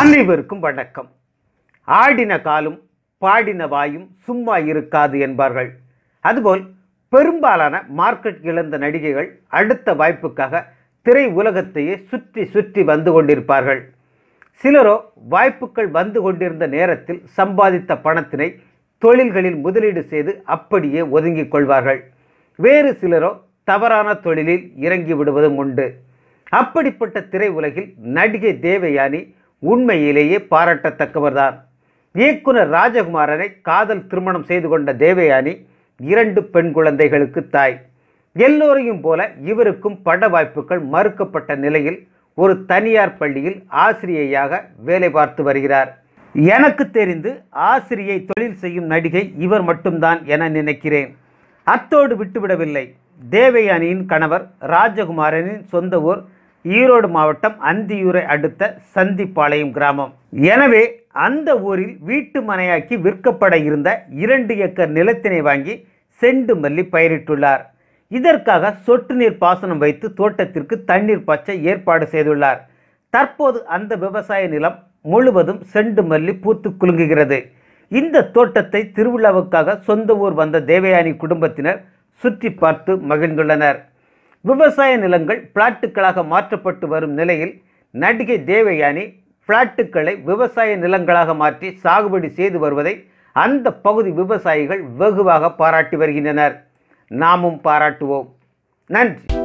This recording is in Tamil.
அனைவருக்கும் வணக்கம் ஆடின காலும் பாடின வாயும் சும்மா இருக்காது என்பார்கள் அதுபோல் பெரும்பாலான மார்க்கெட் இழந்த நடிகைகள் அடுத்த வாய்ப்புக்காக திரை உலகத்தையே சுற்றி சுற்றி வந்து கொண்டிருப்பார்கள் சிலரோ வாய்ப்புகள் வந்து கொண்டிருந்த நேரத்தில் சம்பாதித்த பணத்தினை தொழில்களில் முதலீடு செய்து அப்படியே ஒதுங்கிக் கொள்வார்கள் வேறு சிலரோ தவறான தொழிலில் இறங்கி விடுவதும் உண்டு அப்படிப்பட்ட திரை உலகில் நடிகை தேவயானி உண்மையிலேயே பாராட்டத்தக்கவர்தான் இயக்குனர் ராஜகுமாரனை காதல் திருமணம் செய்து கொண்ட தேவயானி இரண்டு பெண் குழந்தைகளுக்கு தாய் எல்லோரையும் போல இவருக்கும் பட வாய்ப்புகள் மறுக்கப்பட்ட நிலையில் ஒரு தனியார் பள்ளியில் ஆசிரியையாக வேலை பார்த்து வருகிறார் எனக்கு தெரிந்து ஆசிரியை தொழில் செய்யும் நடிகை இவர் மட்டும்தான் என நினைக்கிறேன் அத்தோடு விட்டுவிடவில்லை தேவயானியின் கணவர் ராஜகுமாரனின் சொந்த ஊர் ஈரோடு மாவட்டம் அந்தியூரை அடுத்த சந்திப்பாளையம் கிராமம் எனவே அந்த ஊரில் வீட்டு மனையாக்கி விற்கப்பட இருந்த இரண்டு ஏக்கர் நிலத்தினை வாங்கி செண்டு மல்லி பயிரிட்டுள்ளார் இதற்காக சொட்டு நீர் பாசனம் வைத்து தோட்டத்திற்கு தண்ணீர் பச்ச ஏற்பாடு செய்துள்ளார் தற்போது அந்த விவசாய நிலம் முழுவதும் செண்டு மல்லி பூத்து குலுங்குகிறது இந்த தோட்டத்தை திருவிழாவுக்காக சொந்த ஊர் வந்த தேவயானி குடும்பத்தினர் சுற்றி பார்த்து மகிழ்ந்துள்ளனர் விவசாய நிலங்கள் பிளாட்டுக்களாக மாற்றப்பட்டு வரும் நிலையில் நடிகை தேவயானி பிளாட்டுக்களை விவசாய நிலங்களாக மாற்றி சாகுபடி செய்து வருவதை அந்த பகுதி விவசாயிகள் வெகுவாக பாராட்டி வருகின்றனர் நாமும் பாராட்டுவோம் நன்றி